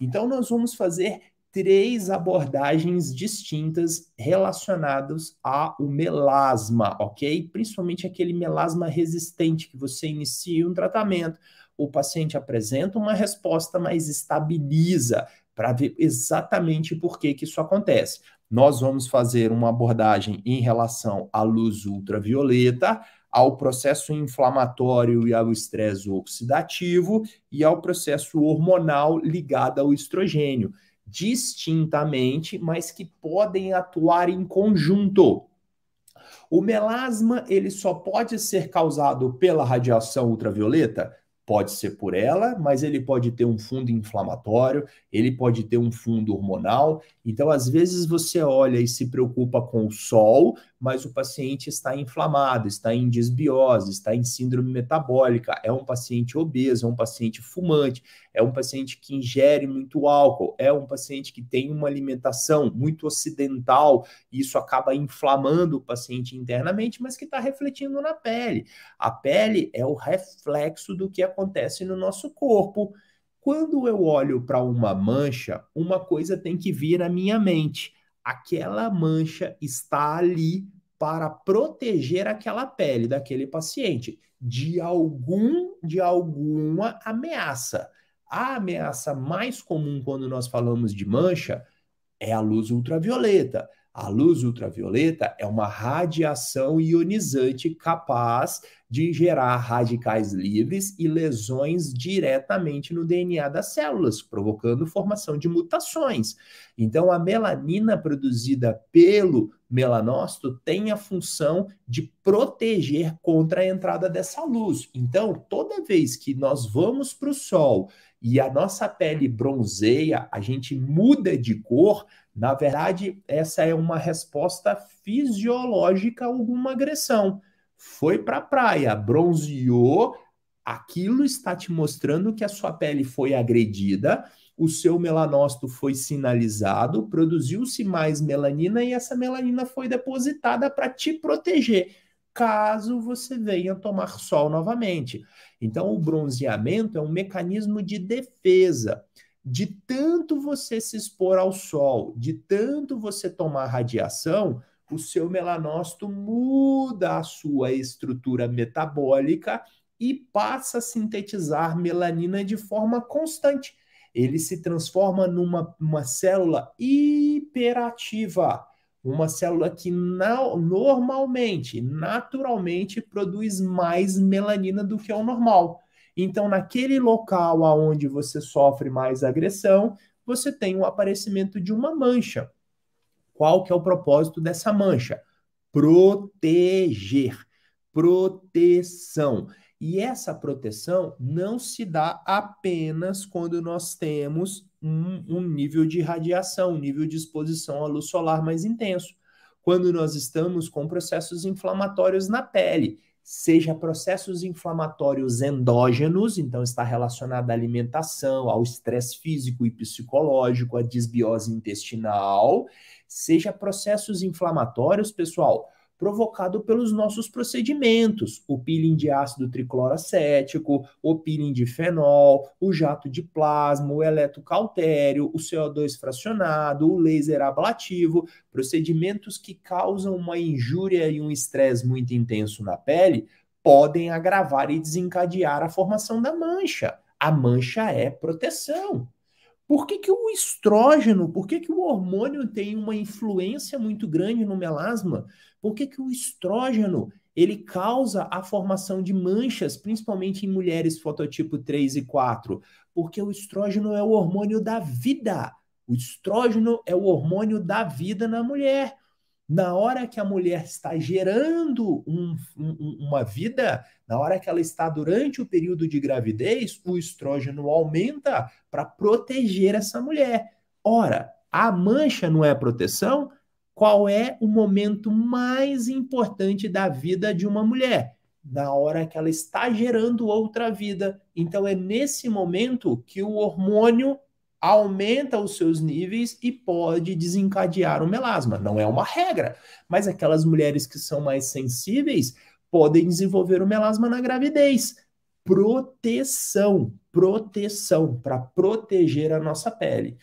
Então, nós vamos fazer três abordagens distintas relacionadas ao melasma, ok? Principalmente aquele melasma resistente que você inicia um tratamento, o paciente apresenta uma resposta, mas estabiliza para ver exatamente por que, que isso acontece. Nós vamos fazer uma abordagem em relação à luz ultravioleta, ao processo inflamatório e ao estresse oxidativo e ao processo hormonal ligado ao estrogênio, distintamente, mas que podem atuar em conjunto. O melasma ele só pode ser causado pela radiação ultravioleta? Pode ser por ela, mas ele pode ter um fundo inflamatório, ele pode ter um fundo hormonal. Então, às vezes, você olha e se preocupa com o sol, mas o paciente está inflamado, está em desbiose, está em síndrome metabólica, é um paciente obeso, é um paciente fumante, é um paciente que ingere muito álcool, é um paciente que tem uma alimentação muito ocidental, isso acaba inflamando o paciente internamente, mas que está refletindo na pele. A pele é o reflexo do que é acontece no nosso corpo. Quando eu olho para uma mancha, uma coisa tem que vir à minha mente. Aquela mancha está ali para proteger aquela pele daquele paciente de algum de alguma ameaça. A ameaça mais comum quando nós falamos de mancha é a luz ultravioleta. A luz ultravioleta é uma radiação ionizante capaz de gerar radicais livres e lesões diretamente no DNA das células, provocando formação de mutações. Então, a melanina produzida pelo melanócito tem a função de proteger contra a entrada dessa luz. Então, toda vez que nós vamos para o sol e a nossa pele bronzeia, a gente muda de cor, na verdade, essa é uma resposta fisiológica a alguma agressão. Foi para a praia, bronzeou, aquilo está te mostrando que a sua pele foi agredida o seu melanócito foi sinalizado, produziu-se mais melanina e essa melanina foi depositada para te proteger, caso você venha tomar sol novamente. Então, o bronzeamento é um mecanismo de defesa. De tanto você se expor ao sol, de tanto você tomar radiação, o seu melanócito muda a sua estrutura metabólica e passa a sintetizar melanina de forma constante ele se transforma numa uma célula hiperativa, uma célula que não normalmente, naturalmente, produz mais melanina do que é o normal. Então, naquele local aonde você sofre mais agressão, você tem o aparecimento de uma mancha. Qual que é o propósito dessa mancha? Proteger, proteção. E essa proteção não se dá apenas quando nós temos um, um nível de radiação, um nível de exposição à luz solar mais intenso. Quando nós estamos com processos inflamatórios na pele, seja processos inflamatórios endógenos, então está relacionado à alimentação, ao estresse físico e psicológico, à desbiose intestinal, seja processos inflamatórios, pessoal, provocado pelos nossos procedimentos, o peeling de ácido tricloracético, o peeling de fenol, o jato de plasma, o eletrocautério, o CO2 fracionado, o laser ablativo, procedimentos que causam uma injúria e um estresse muito intenso na pele, podem agravar e desencadear a formação da mancha. A mancha é proteção. Por que, que o estrógeno, por que, que o hormônio tem uma influência muito grande no melasma? Por que, que o estrógeno ele causa a formação de manchas, principalmente em mulheres fototipo 3 e 4? Porque o estrógeno é o hormônio da vida. O estrógeno é o hormônio da vida na mulher na hora que a mulher está gerando um, um, uma vida, na hora que ela está durante o período de gravidez, o estrógeno aumenta para proteger essa mulher. Ora, a mancha não é proteção? Qual é o momento mais importante da vida de uma mulher? Na hora que ela está gerando outra vida. Então, é nesse momento que o hormônio aumenta os seus níveis e pode desencadear o melasma. Não é uma regra, mas aquelas mulheres que são mais sensíveis podem desenvolver o melasma na gravidez. Proteção, proteção para proteger a nossa pele.